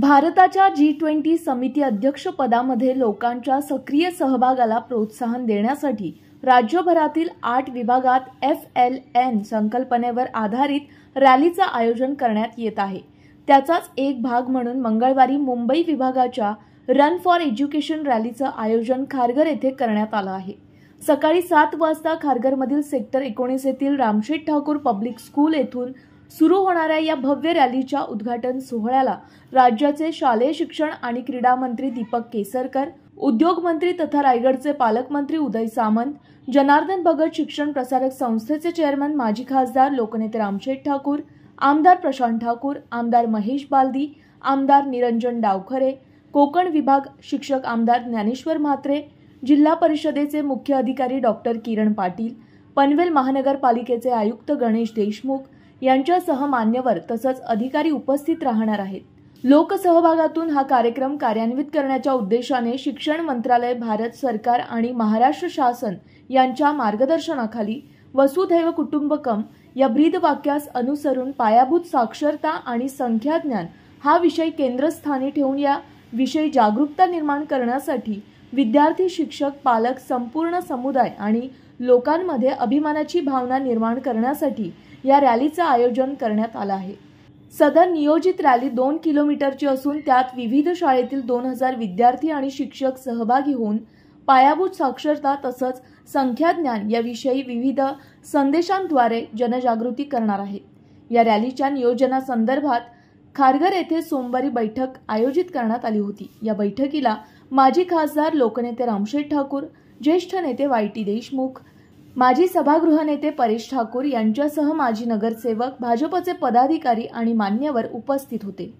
भारताच्या G twenty समिती अध्यक्षपदामध्ये लोकांच्या सक्रिय सहभागाला प्रोत्साहन देण्यासाठी राज्यभरातील आठ विभागात एफ एल एन संकल्पनेवर आधारित रॅलीचं आयोजन करण्यात येत आहे त्याचाच एक भाग म्हणून मंगळवारी मुंबई विभागाच्या रन फॉर एज्युकेशन रॅलीचं आयोजन खारघर येथे करण्यात आलं आहे सकाळी सात वाजता खारघरमधील सेक्टर एकोणीस येथील रामशेठ ठाकूर पब्लिक स्कूल येथून सुरू होणाऱ्या या भव्य रॅलीच्या उद्घाटन सोहळ्याला राज्याचे शालेय शिक्षण आणि क्रीडा मंत्री दीपक केसरकर उद्योग मंत्री तथा रायगडचे पालकमंत्री उदय सामंत जनार्दन भगत शिक्षण प्रसारक संस्थेचे चेअरमन माजी खासदार लोकनेते रामशेठ ठाकूर आमदार प्रशांत ठाकूर आमदार महेश बालदी आमदार निरंजन डावखरे कोकण विभाग शिक्षक आमदार ज्ञानेश्वर म्हात्रे जिल्हा परिषदेचे मुख्य अधिकारी डॉक्टर किरण पाटील पनवेल महानगरपालिकेचे आयुक्त गणेश देशमुख यांच्यासह मान्यवर तसंच अधिकारी उपस्थित राहणार आहेत लोकसहभागातून हा कार्यक्रम कार्यान्वित करण्याच्या उद्देशाने शिक्षण मंत्रालय भारत सरकार आणि महाराष्ट्र शासन यांच्या मार्गदर्शनाखाली वसुधैव कुटुंबकम या वाक्यास अनुसरून पायाभूत साक्षरता आणि संख्याज्ञान हा विषय केंद्रस्थानी ठेवून या विषयी जागरूकता निर्माण करण्यासाठी विद्यार्थी शिक्षक पालक संपूर्ण समुदाय आणि लोकांमध्ये अभिमानाची भावना निर्माण करण्यासाठी या रॅलीचं आयोजन करण्यात आलं आहे सदर नियोजित रॅली दोन किलोमीटरची असून त्यात विविध शाळेतील दोन हजार विद्यार्थी आणि शिक्षक सहभागी होऊन पायाभूत साक्षरता तसंच संख्याज्ञान याविषयी विविध संदेशांद्वारे जनजागृती करणार आहेत या रॅलीच्या नियोजनासंदर्भात खारघर येथे सोमवारी बैठक आयोजित करण्यात आली होती या बैठकीला माजी खासदार लोकनेते रामशेठ ठाकूर ज्येष्ठ नेते वाय टी देशमुख माजी सभागृह नेते परेश ठाकूर यांच्यासह माजी नगरसेवक भाजपचे पदाधिकारी आणि मान्यवर उपस्थित होते